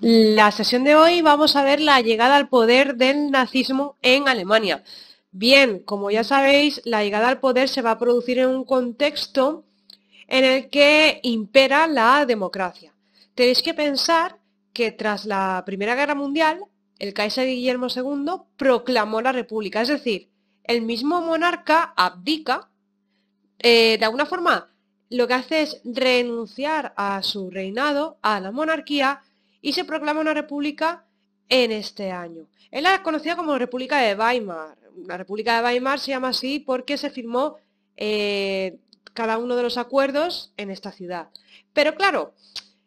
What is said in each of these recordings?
La sesión de hoy vamos a ver la llegada al poder del nazismo en Alemania. Bien, como ya sabéis, la llegada al poder se va a producir en un contexto en el que impera la democracia. Tenéis que pensar que tras la Primera Guerra Mundial, el Kaiser Guillermo II proclamó la República, es decir, el mismo monarca abdica, eh, de alguna forma lo que hace es renunciar a su reinado, a la monarquía, y se proclama una república en este año. Es la conocida como República de Weimar. La República de Weimar se llama así porque se firmó eh, cada uno de los acuerdos en esta ciudad. Pero claro,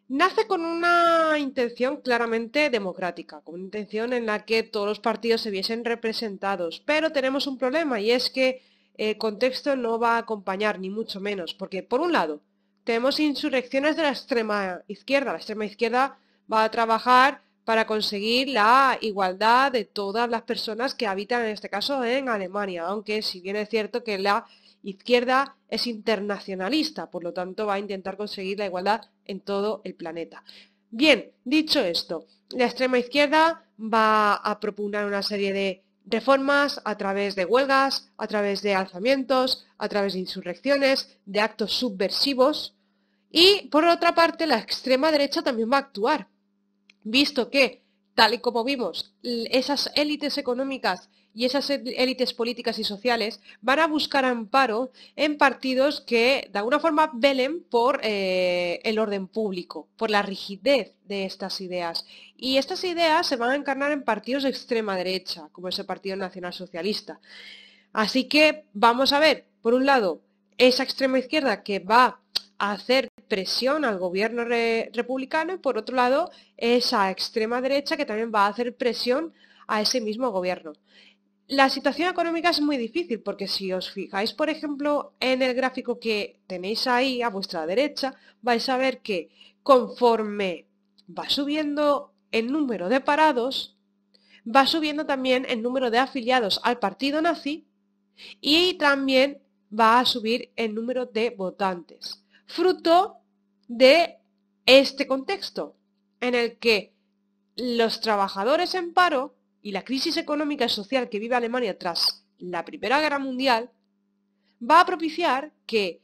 nace con una intención claramente democrática, con una intención en la que todos los partidos se viesen representados. Pero tenemos un problema y es que el eh, contexto no va a acompañar, ni mucho menos, porque por un lado, tenemos insurrecciones de la extrema izquierda. La extrema izquierda va a trabajar para conseguir la igualdad de todas las personas que habitan, en este caso, en Alemania, aunque si bien es cierto que la izquierda es internacionalista, por lo tanto va a intentar conseguir la igualdad en todo el planeta. Bien, dicho esto, la extrema izquierda va a proponer una serie de reformas a través de huelgas, a través de alzamientos, a través de insurrecciones, de actos subversivos. Y por otra parte, la extrema derecha también va a actuar visto que, tal y como vimos, esas élites económicas y esas e-, élites políticas y sociales van a buscar amparo en partidos que de alguna forma velen por eh, el orden público, por la rigidez de estas ideas. Y estas ideas se van a encarnar en partidos de extrema derecha, como ese Partido Nacional Socialista. Así que vamos a ver, por un lado, esa extrema izquierda que va a hacer presión al gobierno republicano y por otro lado esa extrema derecha que también va a hacer presión a ese mismo gobierno. La situación económica es muy difícil porque si os fijáis, por ejemplo, en el gráfico que tenéis ahí a vuestra derecha, vais a ver que conforme va subiendo el número de parados, va subiendo también el número de afiliados al partido nazi y también va a subir el número de votantes, fruto de este contexto en el que los trabajadores en paro y la crisis económica y social que vive Alemania tras la Primera Guerra Mundial va a propiciar que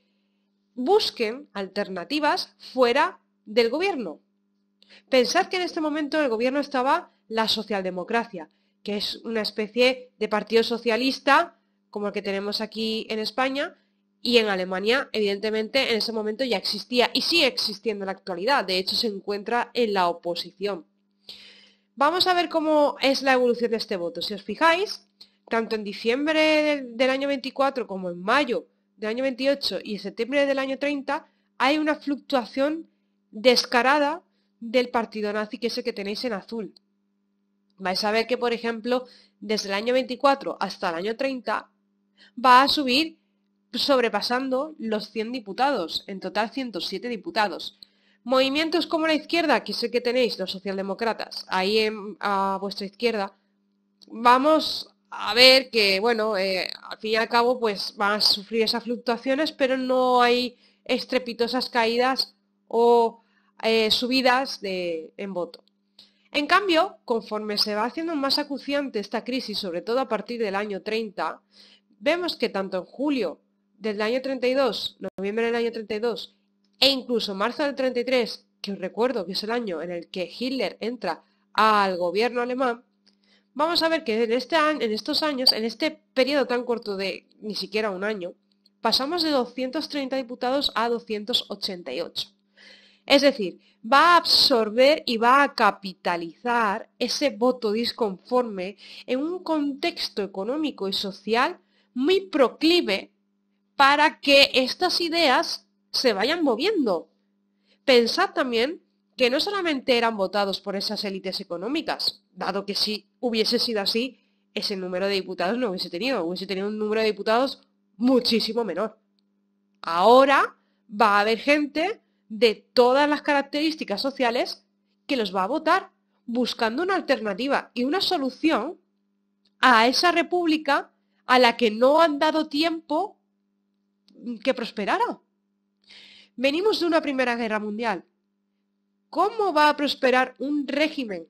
busquen alternativas fuera del gobierno. Pensad que en este momento el gobierno estaba la socialdemocracia, que es una especie de partido socialista como el que tenemos aquí en España, y en Alemania, evidentemente, en ese momento ya existía y sigue existiendo en la actualidad. De hecho, se encuentra en la oposición. Vamos a ver cómo es la evolución de este voto. Si os fijáis, tanto en diciembre del, año 24 como en mayo del año 28 y en septiembre del año 30, hay una fluctuación descarada del partido nazi, que es el que tenéis en azul. Vais a ver que, por ejemplo, desde el año 24 hasta el año 30 va a subir sobrepasando los 100 diputados, en total 107 diputados. Movimientos como la izquierda, que sé que tenéis los socialdemócratas ahí a vuestra izquierda, vamos a ver que, bueno, eh, al fin y al cabo, pues van a sufrir esas fluctuaciones, pero no hay estrepitosas caídas o eh, subidas en voto. En cambio, conforme se va haciendo más acuciante esta crisis, sobre todo a partir del año 30, vemos que tanto en julio del año 32, noviembre del año 32, e incluso marzo del 33, que os recuerdo que es el año en el que Hitler entra al gobierno alemán, vamos a ver que en, este en estos años, en este periodo tan corto de ni siquiera un año, pasamos de 230 diputados a 288. Es decir, va a absorber y va a capitalizar ese voto disconforme en un contexto económico y social muy proclive para que estas ideas se vayan moviendo. Pensad también que no solamente eran votados por esas élites económicas, dado que si hubiese sido así, ese número de diputados no hubiese tenido, hubiese tenido un número de diputados muchísimo menor. Ahora va a haber gente de todas las características sociales que los va a votar, buscando una alternativa y una solución a esa república a la que no han dado tiempo que prosperara. Venimos de una Primera Guerra Mundial. ¿Cómo va a prosperar un régimen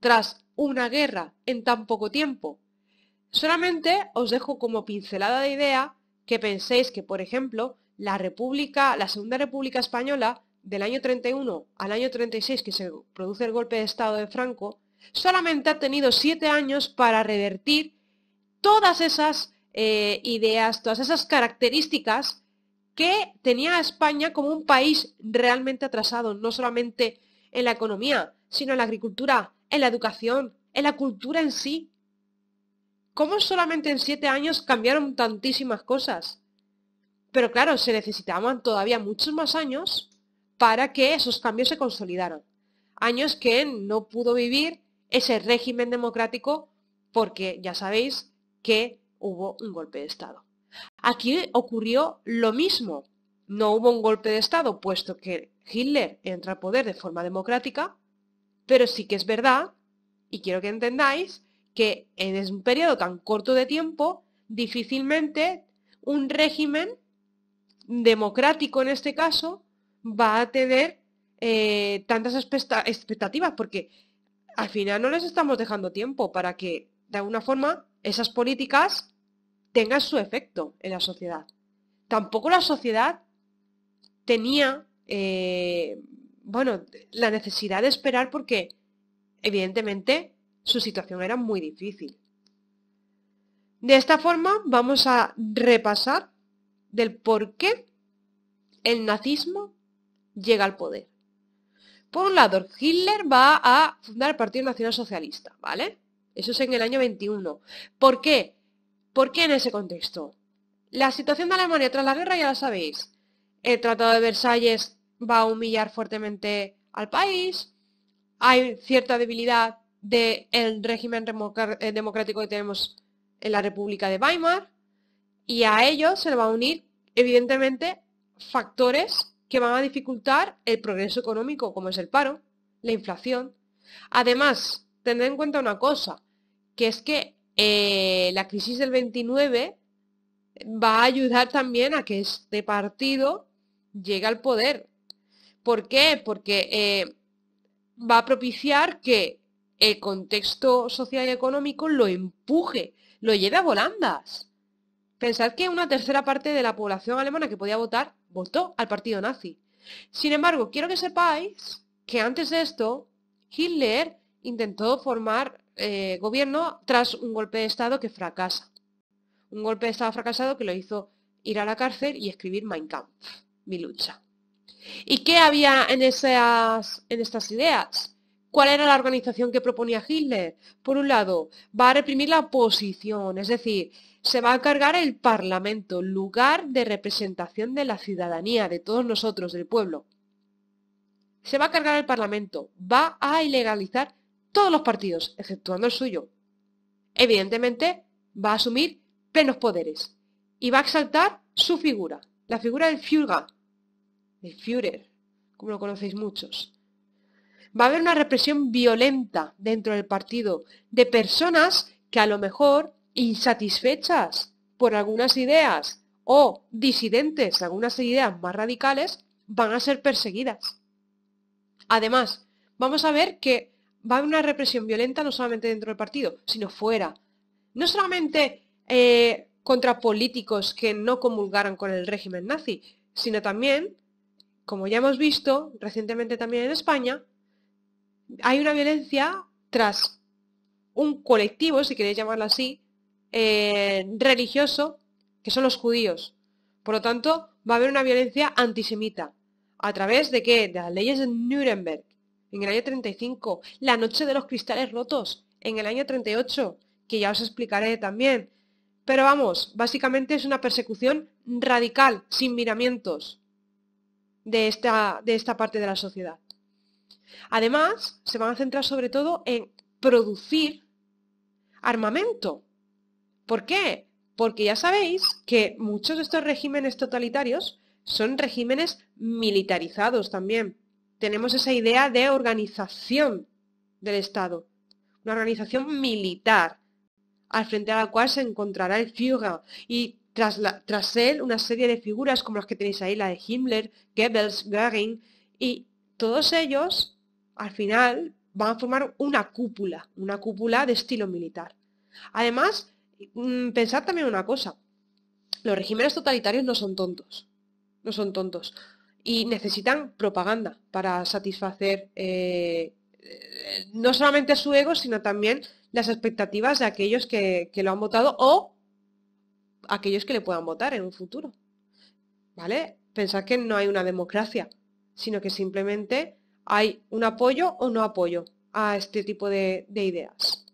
tras una guerra en tan poco tiempo? Solamente os dejo como pincelada de idea que penséis que, por ejemplo, la República, la Segunda República Española, del año 31 al año 36, que se produce el golpe de Estado de Franco, solamente ha tenido siete años para revertir todas esas eh, ideas, todas esas características que tenía España como un país realmente atrasado, no solamente en la economía, sino en la agricultura, en la educación, en la cultura en sí. ¿Cómo solamente en siete años cambiaron tantísimas cosas? Pero claro, se necesitaban todavía muchos más años para que esos cambios se consolidaran. Años que no pudo vivir ese régimen democrático porque ya sabéis que hubo un golpe de Estado. Aquí ocurrió lo mismo. No hubo un golpe de Estado, puesto que Hitler entra a poder de forma democrática, pero sí que es verdad, y quiero que entendáis, que en un periodo tan corto de tiempo, difícilmente un régimen democrático en este caso va a tener eh, tantas expectativas, porque al final no les estamos dejando tiempo para que de alguna forma esas políticas tengan su efecto en la sociedad. Tampoco la sociedad tenía, eh, bueno, la necesidad de esperar porque, evidentemente, su situación era muy difícil. De esta forma, vamos a repasar del por qué el nazismo llega al poder. Por un lado, Hitler va a fundar el Partido Nacional Socialista, ¿vale? Eso es en el año 21. ¿Por qué? ¿Por qué en ese contexto? La situación de Alemania tras la guerra ya la sabéis. El Tratado de Versalles va a humillar fuertemente al país. Hay cierta debilidad del régimen eh, democrático que tenemos en la República de Weimar. Y a ello se le va a unir, evidentemente, factores que van a dificultar el progreso económico, como es el paro, la inflación. Además, tener en cuenta una cosa, que es que eh, la crisis del 29 va a ayudar también a que este partido llegue al poder. ¿Por qué? Porque eh, va a propiciar que el contexto social y económico lo empuje, lo lleve a volandas. Pensad que una tercera parte de la población alemana que podía votar votó al partido nazi. Sin embargo, quiero que sepáis que antes de esto, Hitler intentó formar eh, gobierno tras un golpe de Estado que fracasa. Un golpe de Estado fracasado que lo hizo ir a la cárcel y escribir Mein Kampf, mi lucha. ¿Y qué había en, esas, en estas ideas? ¿Cuál era la organización que proponía Hitler? Por un lado, va a reprimir la oposición, es decir, se va a cargar el Parlamento, lugar de representación de la ciudadanía, de todos nosotros, del pueblo. Se va a cargar el Parlamento, va a ilegalizar todos los partidos, exceptuando el suyo. Evidentemente, va a asumir plenos poderes y va a exaltar su figura, la figura del Führer, como lo conocéis muchos. Va a haber una represión violenta dentro del partido de personas que a lo mejor insatisfechas por algunas ideas o disidentes, algunas ideas más radicales, van a ser perseguidas. Además, vamos a ver que va a haber una represión violenta no solamente dentro del partido, sino fuera. No solamente eh, contra políticos que no comulgaron con el régimen nazi, sino también, como ya hemos visto recientemente también en España, hay una violencia tras un colectivo, si queréis llamarlo así, eh, religioso, que son los judíos. Por lo tanto, va a haber una violencia antisemita. ¿A través de qué? De las leyes de Nuremberg en el año 35, La Noche de los Cristales Rotos, en el año 38, que ya os explicaré también. Pero vamos, básicamente es una persecución radical, sin miramientos, de esta, de esta parte de la sociedad. Además, se van a centrar sobre todo en producir armamento. ¿Por qué? Porque ya sabéis que muchos de estos regímenes totalitarios son regímenes militarizados también tenemos esa idea de organización del Estado, una organización militar, al frente a la cual se encontrará el Führer y tras, él una serie de figuras como las que tenéis ahí, la de Himmler, Goebbels, Göring y todos ellos al final van a formar una cúpula, una cúpula de estilo militar. Además, mm, pensad también una cosa, los regímenes totalitarios no son tontos, no son tontos y necesitan propaganda para satisfacer eh, eh, no solamente su ego, sino también las expectativas de aquellos que, lo han votado o aquellos que le puedan votar en un futuro. ¿Vale? Pensad que no hay una democracia, sino que simplemente hay un apoyo o no apoyo a este tipo de ideas.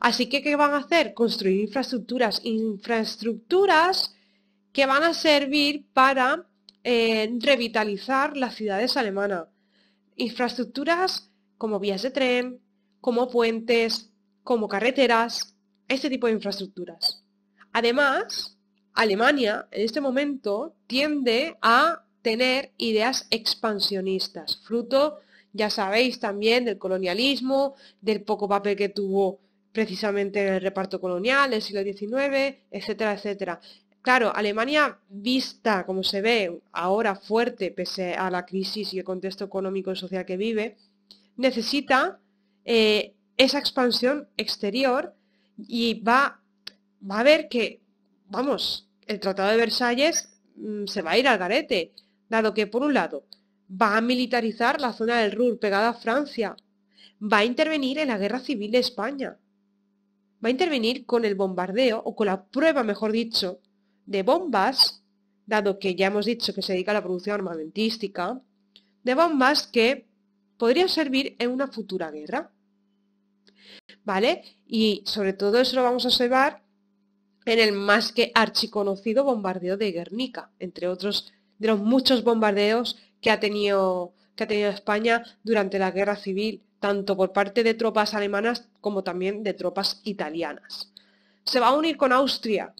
Así que, ¿qué van a hacer? Construir infraestructuras, infraestructuras que van a servir para en revitalizar las ciudades alemanas. Infraestructuras como vías de tren, como puentes, como carreteras, este tipo de infraestructuras. Además, Alemania en este momento tiende a tener ideas expansionistas, fruto, ya sabéis, también del colonialismo, del poco papel que tuvo precisamente en el reparto colonial del siglo XIX, etcétera, etcétera. Claro, Alemania vista, como se ve ahora fuerte, pese a la crisis y el contexto económico y social que vive, necesita eh, esa expansión exterior y va, a ver que, vamos, el Tratado de Versalles mm, se va a ir al garete, dado que, por un lado, va a militarizar la zona del Ruhr pegada a Francia, va a intervenir en la guerra civil de España, va a intervenir con el bombardeo o con la prueba, mejor dicho, de bombas, dado que ya hemos dicho que se dedica a la producción armamentística, de bombas que podrían servir en una futura guerra. ¿Vale? Y sobre todo eso lo vamos a observar en el más que archiconocido bombardeo de Guernica, entre otros de los muchos bombardeos que ha tenido, que ha tenido España durante la guerra civil, tanto por parte de tropas alemanas como también de tropas italianas. Se va a unir con Austria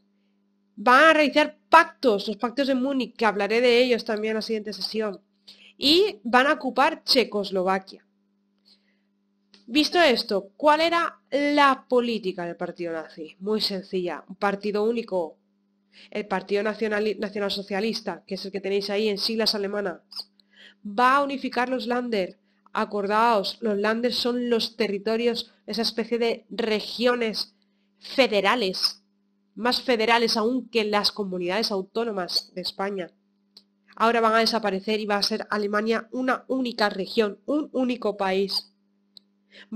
Van a realizar pactos, los pactos de Múnich, que hablaré de ellos también en la siguiente sesión, y van a ocupar Checoslovaquia. Visto esto, ¿cuál era la política del partido nazi? Muy sencilla, un partido único. El Partido Nacional, Socialista, que es el que tenéis ahí en siglas alemanas, va a unificar los Länder. Acordaos, los Länder son los territorios, esa especie de regiones federales más federales aún que las comunidades autónomas de España. Ahora van a desaparecer y va a ser Alemania una única región, un único país.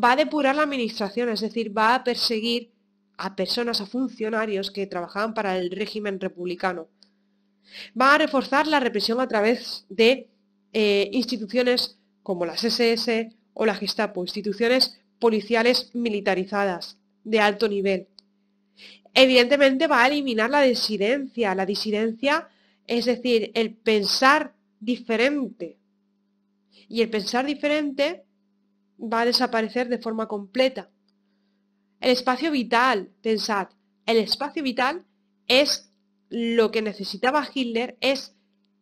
Va a depurar la administración, es decir, va a perseguir a personas, a funcionarios que trabajaban para el régimen republicano. Va a reforzar la represión a través de eh, instituciones como las SS o la Gestapo, instituciones policiales militarizadas de alto nivel evidentemente va a eliminar la disidencia. La disidencia es decir, el pensar diferente. Y el pensar diferente va a desaparecer de forma completa. El espacio vital, pensad, el espacio vital es lo que necesitaba Hitler, es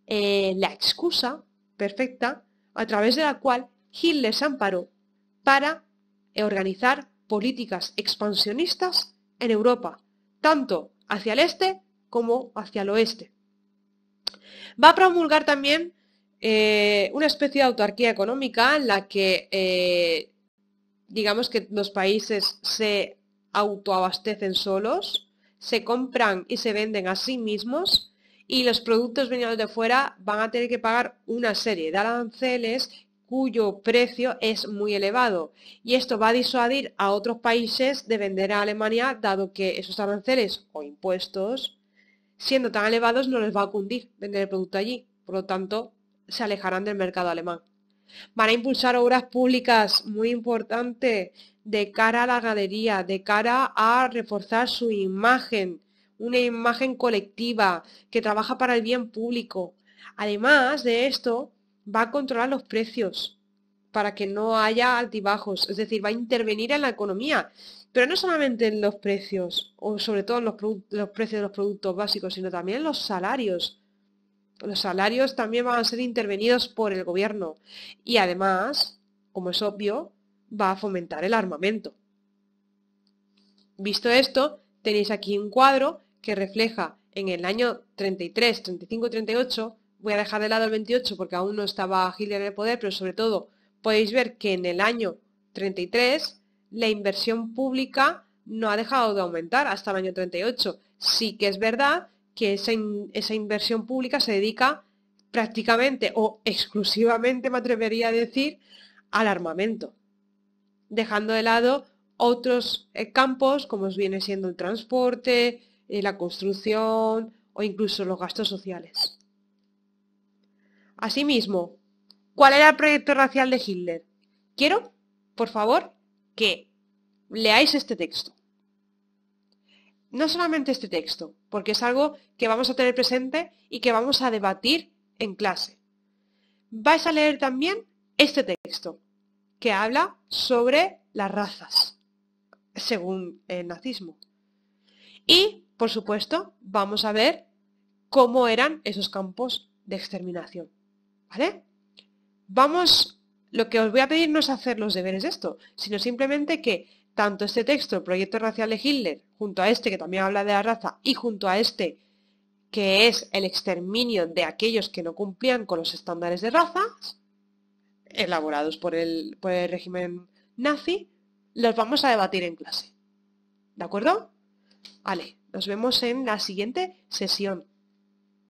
eh, la excusa perfecta a través de la cual Hitler se amparó para organizar políticas expansionistas en Europa tanto hacia el este como hacia el oeste. Va a promulgar también eh, una especie de autarquía económica en la que, eh, digamos que los países se autoabastecen solos, se compran y se venden a sí mismos y los productos venidos de fuera van a tener que pagar una serie de aranceles cuyo precio es muy elevado y esto va a disuadir a otros países de vender a Alemania dado que esos aranceles o impuestos siendo tan elevados no les va a cundir vender el producto allí, por lo tanto se alejarán del mercado alemán. Van a impulsar obras públicas muy importante... de cara a la galería, de cara a reforzar su imagen, una imagen colectiva que trabaja para el bien público. Además de esto, va a controlar los precios para que no haya altibajos, es decir, va a intervenir en la economía, pero no solamente en los precios, o sobre todo en los, precios de los productos básicos, sino también en los salarios. Los salarios también van a ser intervenidos por el gobierno y además, como es obvio, va a fomentar el armamento. Visto esto, tenéis aquí un cuadro que refleja en el año 33, 35 y 38 voy a dejar de lado el 28 porque aún no estaba Hitler en el poder, pero sobre todo podéis ver que en el año 33 la inversión pública no ha dejado de aumentar hasta el año 38. Sí que es verdad que esa, inversión pública se dedica prácticamente o exclusivamente, me atrevería a decir, al armamento, dejando de lado otros eh, campos como viene siendo el transporte, eh, la construcción o incluso los gastos sociales. Asimismo, ¿cuál era el proyecto racial de Hitler? Quiero, por favor, que leáis este texto. No solamente este texto, porque es algo que vamos a tener presente y que vamos a debatir en clase. Vais a leer también este texto, que habla sobre las razas, según el nazismo. Y, por supuesto, vamos a ver cómo eran esos campos de exterminación. ¿Vale? Vamos, lo que os voy a pedir no es hacer los deberes de esto, sino simplemente que tanto este texto, el proyecto racial de Hitler, junto a este que también habla de la raza, y junto a este que es el exterminio de aquellos que no cumplían con los estándares de raza, elaborados por el, por el régimen nazi, los vamos a debatir en clase. ¿De acuerdo? Vale, nos vemos en la siguiente sesión.